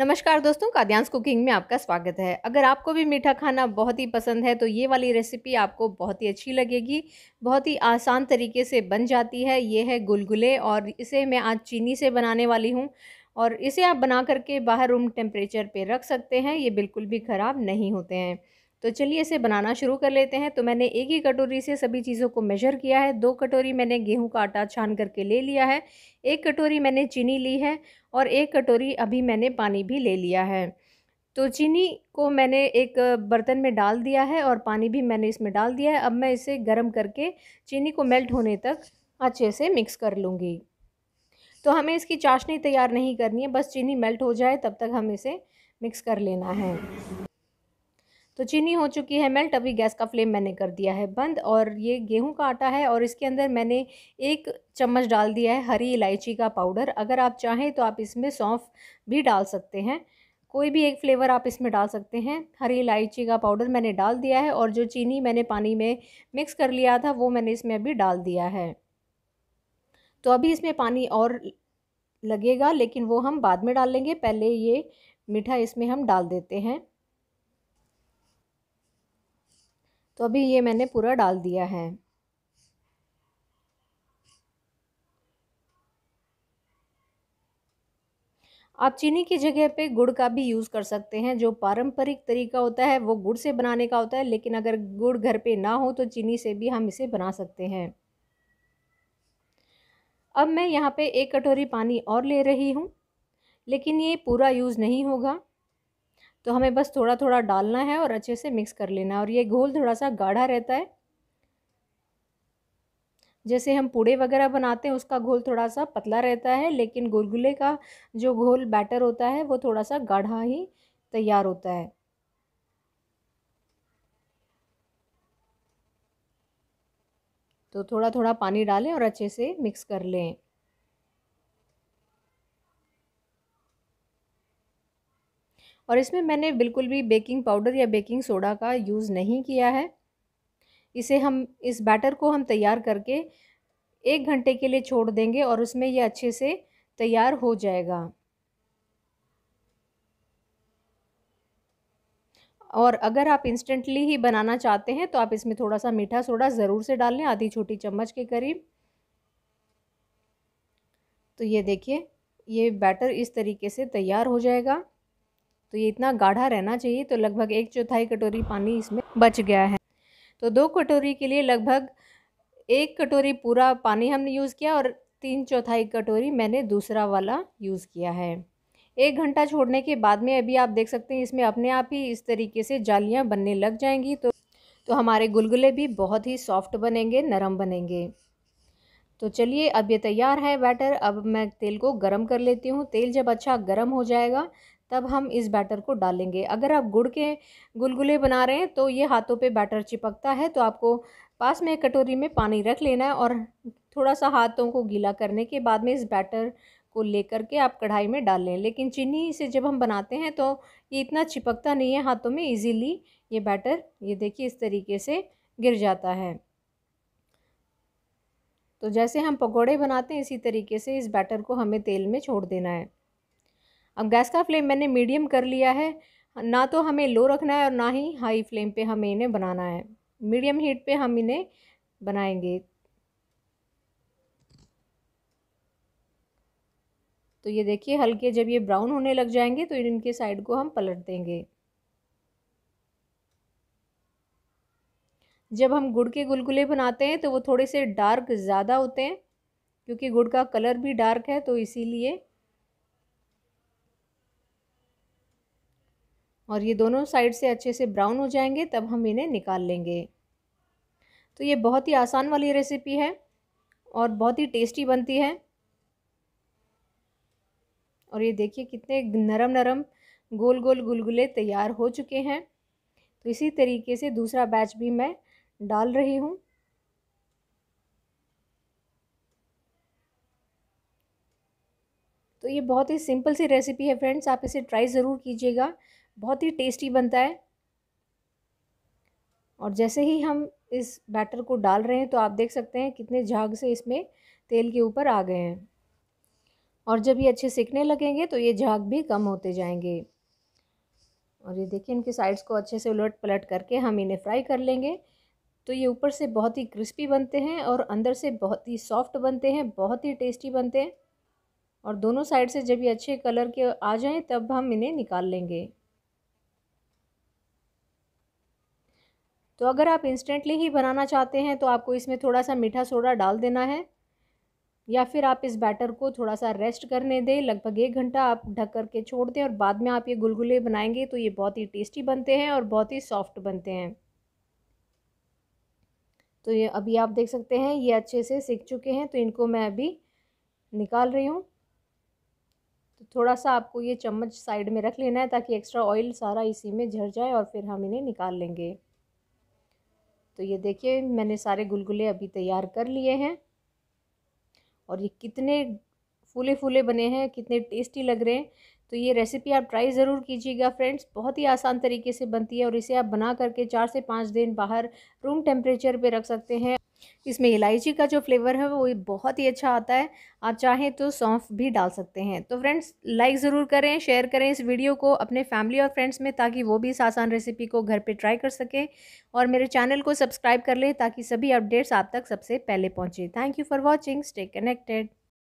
नमस्कार दोस्तों काद्यांश कुकिंग में आपका स्वागत है अगर आपको भी मीठा खाना बहुत ही पसंद है तो ये वाली रेसिपी आपको बहुत ही अच्छी लगेगी बहुत ही आसान तरीके से बन जाती है ये है गुलगुले और इसे मैं आज चीनी से बनाने वाली हूँ और इसे आप बना करके बाहर रूम टेम्परेचर पर रख सकते हैं ये बिल्कुल भी ख़राब नहीं होते हैं तो चलिए इसे बनाना शुरू कर लेते हैं तो मैंने एक ही कटोरी से सभी चीज़ों को मेजर किया है दो कटोरी मैंने गेहूं का आटा छान करके ले लिया है एक कटोरी मैंने चीनी ली है और एक कटोरी अभी मैंने पानी भी ले लिया है तो चीनी को मैंने एक बर्तन में डाल दिया है और पानी भी मैंने इसमें डाल दिया है अब मैं इसे गर्म करके चीनी को मेल्ट होने तक अच्छे से मिक्स कर लूँगी तो हमें इसकी चाशनी तैयार नहीं करनी है बस चीनी मेल्ट हो जाए तब तक हम इसे मिक्स कर लेना है तो चीनी हो चुकी है मेल्ट अभी गैस का फ्लेम मैंने कर दिया है बंद और ये गेहूं का आटा है और इसके अंदर मैंने एक चम्मच डाल दिया है हरी इलायची का पाउडर अगर आप चाहें तो आप इसमें सौंफ भी डाल सकते हैं कोई भी एक फ्लेवर आप इसमें डाल सकते हैं हरी इलायची का पाउडर मैंने डाल दिया है और जो चीनी मैंने पानी में मिक्स कर लिया था वो मैंने इसमें अभी डाल दिया है तो अभी इसमें पानी और लगेगा लेकिन वो हम बाद में डालेंगे पहले ये मीठा इसमें हम डाल देते हैं तो अभी ये मैंने पूरा डाल दिया है आप चीनी की जगह पे गुड़ का भी यूज़ कर सकते हैं जो पारंपरिक तरीका होता है वो गुड़ से बनाने का होता है लेकिन अगर गुड़ घर पे ना हो तो चीनी से भी हम इसे बना सकते हैं अब मैं यहाँ पे एक कटोरी पानी और ले रही हूँ लेकिन ये पूरा यूज़ नहीं होगा तो हमें बस थोड़ा थोड़ा डालना है और अच्छे से मिक्स कर लेना है और ये घोल थोड़ा सा गाढ़ा रहता है जैसे हम पूड़े वगैरह बनाते हैं उसका घोल थोड़ा सा पतला रहता है लेकिन गुलगुले का जो घोल बैटर होता है वो थोड़ा सा गाढ़ा ही तैयार होता है तो थोड़ा थोड़ा पानी डालें और अच्छे से मिक्स कर लें और इसमें मैंने बिल्कुल भी बेकिंग पाउडर या बेकिंग सोडा का यूज़ नहीं किया है इसे हम इस बैटर को हम तैयार करके एक घंटे के लिए छोड़ देंगे और उसमें ये अच्छे से तैयार हो जाएगा और अगर आप इंस्टेंटली ही बनाना चाहते हैं तो आप इसमें थोड़ा सा मीठा सोडा ज़रूर से डाल लें आधी छोटी चम्मच के करीब तो ये देखिए ये बैटर इस तरीके से तैयार हो जाएगा तो ये इतना गाढ़ा रहना चाहिए तो लगभग एक चौथाई कटोरी पानी इसमें बच गया है तो दो कटोरी के लिए लगभग एक कटोरी पूरा पानी हमने यूज़ किया और तीन चौथाई कटोरी मैंने दूसरा वाला यूज़ किया है एक घंटा छोड़ने के बाद में अभी आप देख सकते हैं इसमें अपने आप ही इस तरीके से जालियाँ बनने लग जाएंगी तो तो हमारे गुलगुले भी बहुत ही सॉफ्ट बनेंगे नरम बनेंगे तो चलिए अब ये तैयार है बैटर अब मैं तेल को गरम कर लेती हूँ तेल जब अच्छा गरम हो जाएगा तब हम इस बैटर को डालेंगे अगर आप गुड़ के गुलगुले बना रहे हैं तो ये हाथों पे बैटर चिपकता है तो आपको पास में कटोरी में पानी रख लेना है और थोड़ा सा हाथों को गीला करने के बाद में इस बैटर को लेकर के आप कढ़ाई में डाल लें लेकिन चीनी से जब हम बनाते हैं तो ये इतना चिपकता नहीं है हाथों में ईज़िली ये बैटर ये देखिए इस तरीके से गिर जाता है तो जैसे हम पकौड़े बनाते हैं इसी तरीके से इस बैटर को हमें तेल में छोड़ देना है अब गैस का फ्लेम मैंने मीडियम कर लिया है ना तो हमें लो रखना है और ना ही हाई फ्लेम पे हमें इन्हें बनाना है मीडियम हीट पे हम इन्हें बनाएंगे तो ये देखिए हल्के जब ये ब्राउन होने लग जाएंगे तो इनके साइड को हम पलट देंगे जब हम गुड़ के गुलगुले बनाते हैं तो वो थोड़े से डार्क ज़्यादा होते हैं क्योंकि गुड़ का कलर भी डार्क है तो इसीलिए और ये दोनों साइड से अच्छे से ब्राउन हो जाएंगे तब हम इन्हें निकाल लेंगे तो ये बहुत ही आसान वाली रेसिपी है और बहुत ही टेस्टी बनती है और ये देखिए कितने नरम नरम गोल गोल गुलगुले तैयार हो चुके हैं तो इसी तरीके से दूसरा बैच भी मैं डाल रही हूँ तो ये बहुत ही सिंपल सी रेसिपी है फ्रेंड्स आप इसे ट्राई ज़रूर कीजिएगा बहुत ही टेस्टी बनता है और जैसे ही हम इस बैटर को डाल रहे हैं तो आप देख सकते हैं कितने झाग से इसमें तेल के ऊपर आ गए हैं और जब ये अच्छे सिकने लगेंगे तो ये झाग भी कम होते जाएंगे और ये देखिए इनके साइड्स को अच्छे से उलट पलट करके हम इन्हें फ्राई कर लेंगे तो ये ऊपर से बहुत ही क्रिस्पी बनते हैं और अंदर से बहुत ही सॉफ्ट बनते हैं बहुत ही टेस्टी बनते हैं और दोनों साइड से जब ये अच्छे कलर के आ जाएं तब हम इन्हें निकाल लेंगे तो अगर आप इंस्टेंटली ही बनाना चाहते हैं तो आपको इसमें थोड़ा सा मीठा सोडा डाल देना है या फिर आप इस बैटर को थोड़ा सा रेस्ट करने दें लगभग एक घंटा आप ढक करके छोड़ दें और बाद में आप ये गुलगुले बनाएंगे तो ये बहुत ही टेस्टी बनते हैं और बहुत ही सॉफ्ट बनते हैं तो ये अभी आप देख सकते हैं ये अच्छे से सीख चुके हैं तो इनको मैं अभी निकाल रही हूँ तो थोड़ा सा आपको ये चम्मच साइड में रख लेना है ताकि एक्स्ट्रा ऑयल सारा इसी में झर जाए और फिर हम इन्हें निकाल लेंगे तो ये देखिए मैंने सारे गुलगुले अभी तैयार कर लिए हैं और ये कितने फूले फूले बने हैं कितने टेस्टी लग रहे हैं तो ये रेसिपी आप ट्राई ज़रूर कीजिएगा फ्रेंड्स बहुत ही आसान तरीके से बनती है और इसे आप बना करके चार से पाँच दिन बाहर रूम टेम्परेचर पे रख सकते हैं इसमें इलायची का जो फ्लेवर है वो बहुत ही अच्छा आता है आप चाहें तो सौंफ भी डाल सकते हैं तो फ्रेंड्स लाइक ज़रूर करें शेयर करें इस वीडियो को अपने फैमिली और फ्रेंड्स में ताकि वो भी इस आसान रेसिपी को घर पे ट्राई कर सकें और मेरे चैनल को सब्सक्राइब कर लें ताकि सभी अपडेट्स आप तक सबसे पहले पहुँचें thank you for watching stay connected